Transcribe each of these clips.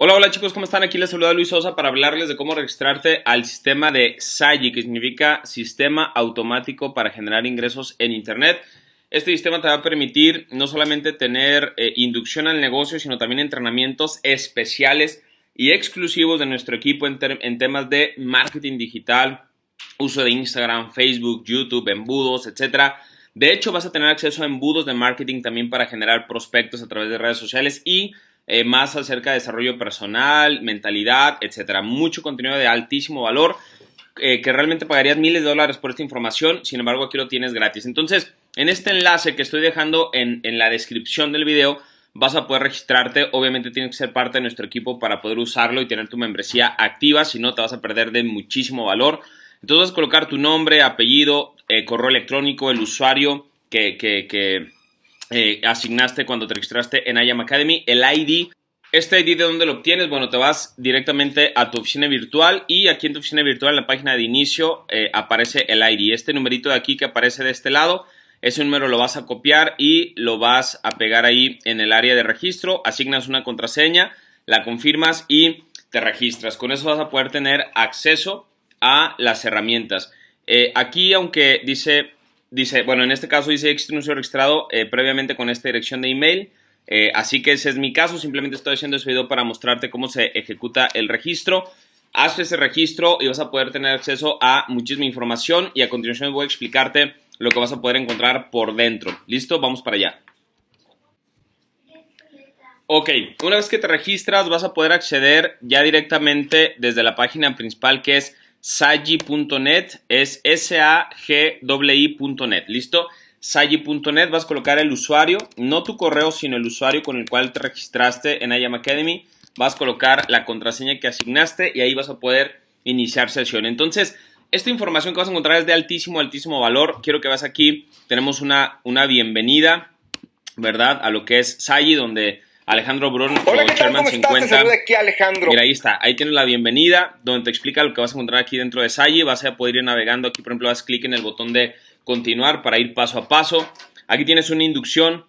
Hola, hola chicos, ¿cómo están? Aquí les saluda Luis Sosa para hablarles de cómo registrarte al sistema de SAGI, que significa Sistema Automático para Generar Ingresos en Internet. Este sistema te va a permitir no solamente tener eh, inducción al negocio, sino también entrenamientos especiales y exclusivos de nuestro equipo en, en temas de marketing digital, uso de Instagram, Facebook, YouTube, embudos, etc. De hecho, vas a tener acceso a embudos de marketing también para generar prospectos a través de redes sociales y eh, más acerca de desarrollo personal, mentalidad, etcétera. Mucho contenido de altísimo valor eh, que realmente pagarías miles de dólares por esta información, sin embargo aquí lo tienes gratis. Entonces, en este enlace que estoy dejando en, la descripción del video, vas a poder registrarte. Obviamente tienes que ser parte de nuestro equipo para poder usarlo y tener tu membresía activa, si no te vas a perder de muchísimo valor. Entonces vas a colocar tu nombre, apellido, eh, correo electrónico, el usuario que, que, eh, asignaste cuando te registraste en IAM Academy, el ID. Este ID de dónde lo obtienes, bueno, te vas directamente a tu oficina virtual y aquí en tu oficina virtual, en la página de inicio, eh, aparece el ID. Este numerito de aquí que aparece de este lado, ese número lo vas a copiar y lo vas a pegar ahí en el área de registro, asignas una contraseña, la confirmas y te registras. Con eso vas a poder tener acceso a las herramientas. Eh, aquí, aunque dice dice, bueno, en este caso dice existe un registrado eh, previamente con esta dirección de email. Eh, así que ese es mi caso, simplemente estoy haciendo este video para mostrarte cómo se ejecuta el registro. Haz ese registro y vas a poder tener acceso a muchísima información y a continuación voy a explicarte lo que vas a poder encontrar por dentro. ¿Listo? Vamos para allá. Ok, una vez que te registras vas a poder acceder ya directamente desde la página principal que es Sagi.net es S-A-G-I.net. ¿Listo? Sagi.net vas a colocar el usuario, no tu correo, sino el usuario con el cual te registraste en IAM Academy. Vas a colocar la contraseña que asignaste y ahí vas a poder iniciar sesión. Entonces, esta información que vas a encontrar es de altísimo, altísimo valor. Quiero que vas aquí. Tenemos una, una bienvenida, ¿verdad? A lo que es Sagi, donde Alejandro bruno o 50. Alejandro. Mira, ahí está, ahí tienes la bienvenida, donde te explica lo que vas a encontrar aquí dentro de Sai, vas a poder ir navegando, aquí por ejemplo das clic en el botón de continuar para ir paso a paso, aquí tienes una inducción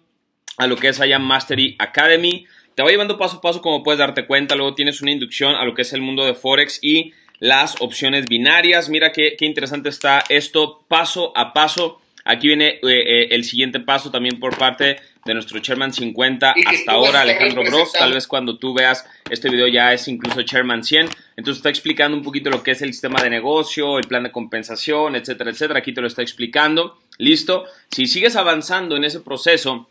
a lo que es allá Mastery Academy, te va llevando paso a paso como puedes darte cuenta, luego tienes una inducción a lo que es el mundo de Forex y las opciones binarias, mira qué interesante está esto paso a paso, Aquí viene eh, eh, el siguiente paso también por parte de nuestro Chairman 50 hasta ahora, Alejandro Bros. Tal vez cuando tú veas este video ya es incluso Chairman 100. Entonces está explicando un poquito lo que es el sistema de negocio, el plan de compensación, etcétera, etcétera. Aquí te lo está explicando. Listo. Si sigues avanzando en ese proceso,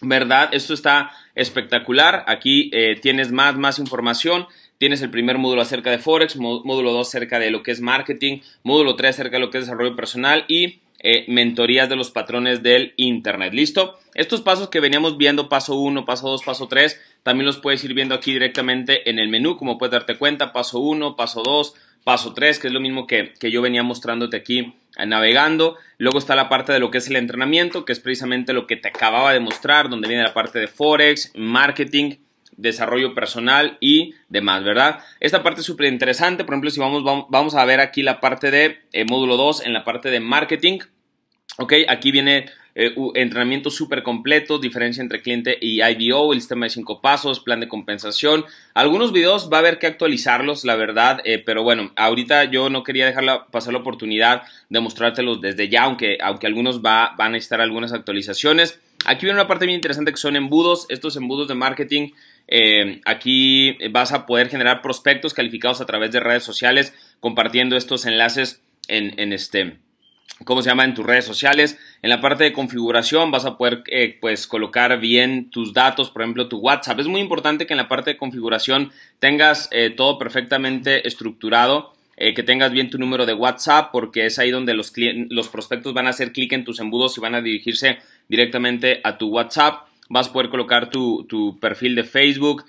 ¿verdad? Esto está espectacular. Aquí eh, tienes más, más información. Tienes el primer módulo acerca de Forex, módulo 2 acerca de lo que es marketing, módulo 3 acerca de lo que es desarrollo personal y eh, mentorías de los patrones del Internet. ¿Listo? Estos pasos que veníamos viendo, paso 1, paso 2, paso 3, también los puedes ir viendo aquí directamente en el menú, como puedes darte cuenta, paso 1, paso 2, paso 3, que es lo mismo que, que yo venía mostrándote aquí eh, navegando. Luego está la parte de lo que es el entrenamiento, que es precisamente lo que te acababa de mostrar, donde viene la parte de Forex, marketing, desarrollo personal y demás, ¿verdad? Esta parte es súper interesante, por ejemplo, si vamos, vamos a ver aquí la parte de eh, módulo 2 en la parte de marketing, Ok, aquí viene eh, entrenamiento súper completo, diferencia entre cliente y IBO, el sistema de cinco pasos, plan de compensación. Algunos videos va a haber que actualizarlos, la verdad, eh, pero bueno, ahorita yo no quería dejar pasar la oportunidad de mostrártelos desde ya, aunque, aunque algunos van a estar algunas actualizaciones. Aquí viene una parte bien interesante que son embudos, estos embudos de marketing. Eh, aquí vas a poder generar prospectos calificados a través de redes sociales compartiendo estos enlaces en, en este ¿cómo se llama?, en tus redes sociales. En la parte de configuración vas a poder, eh, pues, colocar bien tus datos, por ejemplo, tu WhatsApp. Es muy importante que en la parte de configuración tengas eh, todo perfectamente estructurado. Eh, que tengas bien tu número de WhatsApp porque es ahí donde los, los prospectos van a hacer clic en tus embudos y van a dirigirse directamente a tu WhatsApp vas a poder colocar tu, perfil de Facebook,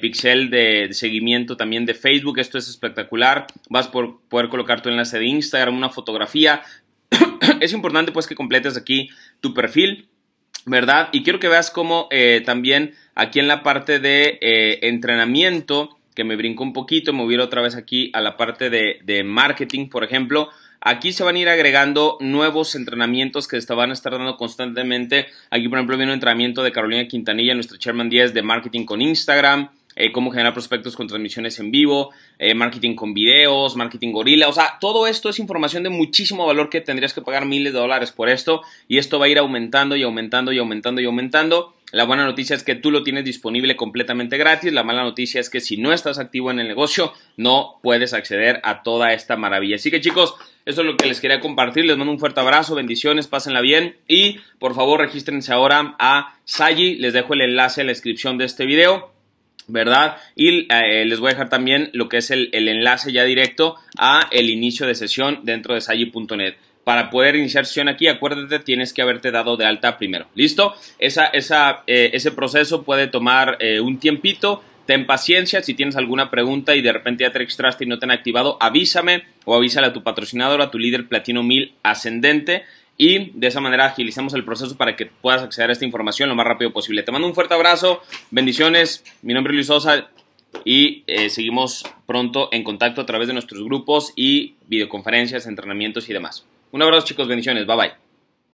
pixel de, de, seguimiento también de Facebook, esto es espectacular, vas a poder colocar tu enlace de Instagram, una fotografía, es importante pues que completes aquí tu perfil, ¿verdad? Y quiero que veas cómo eh, también aquí en la parte de eh, entrenamiento, que me brinco un poquito, me voy otra vez aquí a la parte de, marketing, por ejemplo, Aquí se van a ir agregando nuevos entrenamientos que se van a estar dando constantemente. Aquí, por ejemplo, viene un entrenamiento de Carolina Quintanilla, nuestro Chairman 10 de marketing con Instagram. Eh, cómo generar prospectos con transmisiones en vivo, eh, marketing con videos, marketing gorila. O sea, todo esto es información de muchísimo valor que tendrías que pagar miles de dólares por esto y esto va a ir aumentando y aumentando y aumentando y aumentando. La buena noticia es que tú lo tienes disponible completamente gratis. La mala noticia es que si no estás activo en el negocio, no puedes acceder a toda esta maravilla. Así que chicos, eso es lo que les quería compartir. Les mando un fuerte abrazo, bendiciones, pásenla bien y por favor regístrense ahora a Saji. Les dejo el enlace en la descripción de este video. ¿verdad? Y eh, les voy a dejar también lo que es el, enlace ya directo a el inicio de sesión dentro de Sagi.net. Para poder iniciar sesión aquí, acuérdate, tienes que haberte dado de alta primero. ¿Listo? Esa, eh, ese proceso puede tomar eh, un tiempito. Ten paciencia, si tienes alguna pregunta y de repente ya te extraste y no te han activado, avísame o avísale a tu patrocinador, a tu líder Platino 1000 ascendente y de esa manera agilizamos el proceso para que puedas acceder a esta información lo más rápido posible. Te mando un fuerte abrazo, bendiciones, mi nombre es Luis Sosa y eh, seguimos pronto en contacto a través de nuestros grupos y videoconferencias, entrenamientos y demás. Un abrazo chicos, bendiciones, bye bye.